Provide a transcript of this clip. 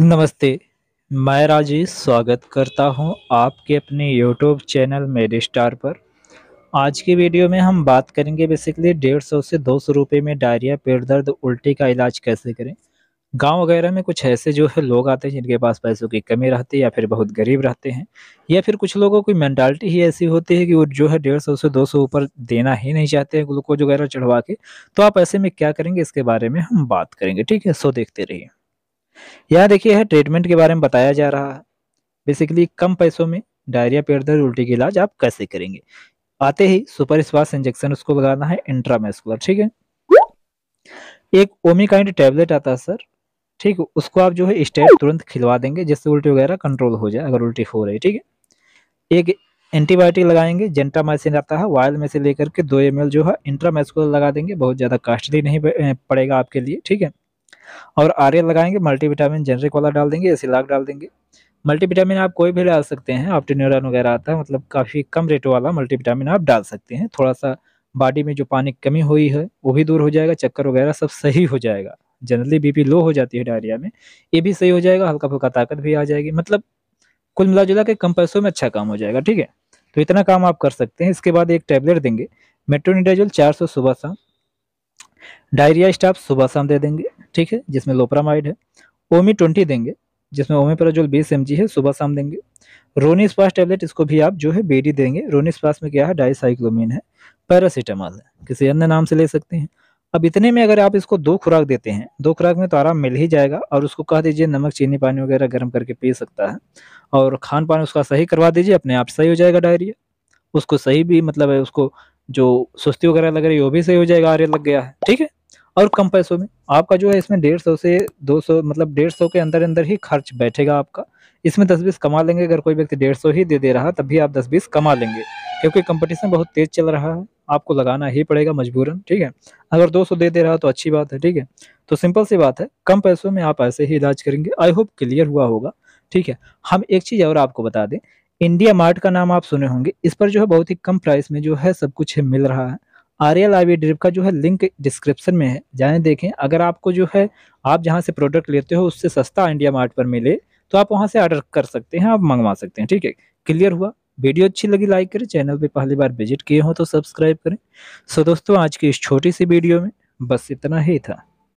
नमस्ते मैं राजेश स्वागत करता हूं आपके अपने यूट्यूब चैनल मेरे स्टार पर आज की वीडियो में हम बात करेंगे बेसिकली डेढ़ सौ से दो सौ रुपये में डायरिया पेट दर्द उल्टी का इलाज कैसे करें गांव वगैरह में कुछ ऐसे जो है लोग आते हैं जिनके पास पैसों की कमी रहती है या फिर बहुत गरीब रहते हैं या फिर कुछ लोगों की मैंटालिटी ही ऐसी होती है कि वो जो है डेढ़ सौ से दो सौ ऊपर देना ही नहीं चाहते हैं ग्लूकोज वगैरह चढ़वा के तो आप ऐसे में क्या करेंगे इसके बारे में हम बात करेंगे ठीक है सो देखते रहिए यहाँ देखिए है ट्रीटमेंट के बारे में बताया जा रहा है बेसिकली कम पैसों में डायरिया पेट दर्द उल्टी का इलाज आप कैसे करेंगे आते ही सुपर स्पास इंजेक्शन उसको लगाना है इंट्रामेस्कुलर ठीक है एक ओमिकाइंड टेबलेट आता है सर ठीक है उसको आप जो है स्टेप तुरंत खिलवा देंगे जिससे उल्टी वगैरह कंट्रोल हो जाए अगर उल्टी हो रही ठीक है एक एंटीबायोटिक लगाएंगे जेंटामाइसिन आता है वायल में से लेकर के दो एम जो है इंट्रामेस्कुलर लगा देंगे बहुत ज़्यादा कास्टली नहीं पड़ेगा आपके लिए ठीक है और आर्य लगाएंगे मल्टीविटामिन जेनरिक वाला डाल देंगे ऐसी लाख डाल देंगे मल्टीविटामिन आप कोई भी डाल सकते हैं ऑप्टीन्यूरन वगैरह आता है मतलब काफ़ी कम रेट वाला मल्टीविटामिन आप डाल सकते हैं थोड़ा सा बॉडी में जो पानी की कमी हुई है वो भी दूर हो जाएगा चक्कर वगैरह सब सही हो जाएगा जनरली बीपी लो हो जाती है डायरिया में ये भी सही हो जाएगा हल्का फुल्का ताकत भी आ जाएगी मतलब कुल मिला जुला के कम पैसों में अच्छा काम हो जाएगा ठीक है तो इतना काम आप कर सकते हैं इसके बाद एक टैबलेट देंगे मेट्रोनिडाजोल 400 सुबह शाम डायरिया स्टाफ सुबह शाम दे देंगे ठीक है जिसमें लोपरामाइड है ओमी ट्वेंटी देंगे जिसमें ओमेपराजोल बीस एम है सुबह शाम देंगे रोनी स्पास टेबलेट इसको भी आप जो है बेडी देंगे रोनी स्पास में क्या है डाइसाइक्लोमिन है पैरासीटामॉल है किसी अन्य नाम से ले सकते हैं अब इतने में अगर आप इसको दो खुराक देते हैं दो खुराक में तो आराम मिल ही जाएगा और उसको कह दीजिए नमक चीनी पानी वगैरह गर्म करके पी सकता है और खान पान उसका सही करवा दीजिए अपने आप सही हो जाएगा डायरिया उसको सही भी मतलब है उसको जो सुस्ती वगैरह लग रही है वो भी सही हो जाएगा आर्य लग गया है ठीक है और कम पैसों में आपका जो है इसमें डेढ़ सौ से दो सौ मतलब डेढ़ सौ के अंदर अंदर ही खर्च बैठेगा आपका इसमें दस बीस कमा लेंगे अगर कोई व्यक्ति डेढ़ सौ ही दे दे रहा तब भी आप दस बीस कमा लेंगे क्योंकि कंपटीशन बहुत तेज चल रहा है आपको लगाना ही पड़ेगा मजबूरन ठीक है अगर दो दे दे रहा तो अच्छी बात है ठीक है तो सिंपल सी बात है कम पैसों में आप ऐसे ही इलाज करेंगे आई होप क्लियर हुआ होगा ठीक है हम एक चीज़ और आपको बता दें इंडिया मार्ट का नाम आप सुने होंगे इस पर जो है बहुत ही कम प्राइस में जो है सब कुछ है मिल रहा है आर्यल आई ड्रिप का जो है लिंक डिस्क्रिप्शन में है जाएं देखें अगर आपको जो है आप जहां से प्रोडक्ट लेते हो उससे सस्ता इंडिया मार्ट पर मिले तो आप वहां से ऑर्डर कर सकते हैं आप मंगवा सकते हैं ठीक है क्लियर हुआ वीडियो अच्छी लगी लाइक करें चैनल पे पहली बार विजिट किए हो तो सब्सक्राइब करें सो दोस्तों आज की इस छोटी सी वीडियो में बस इतना ही था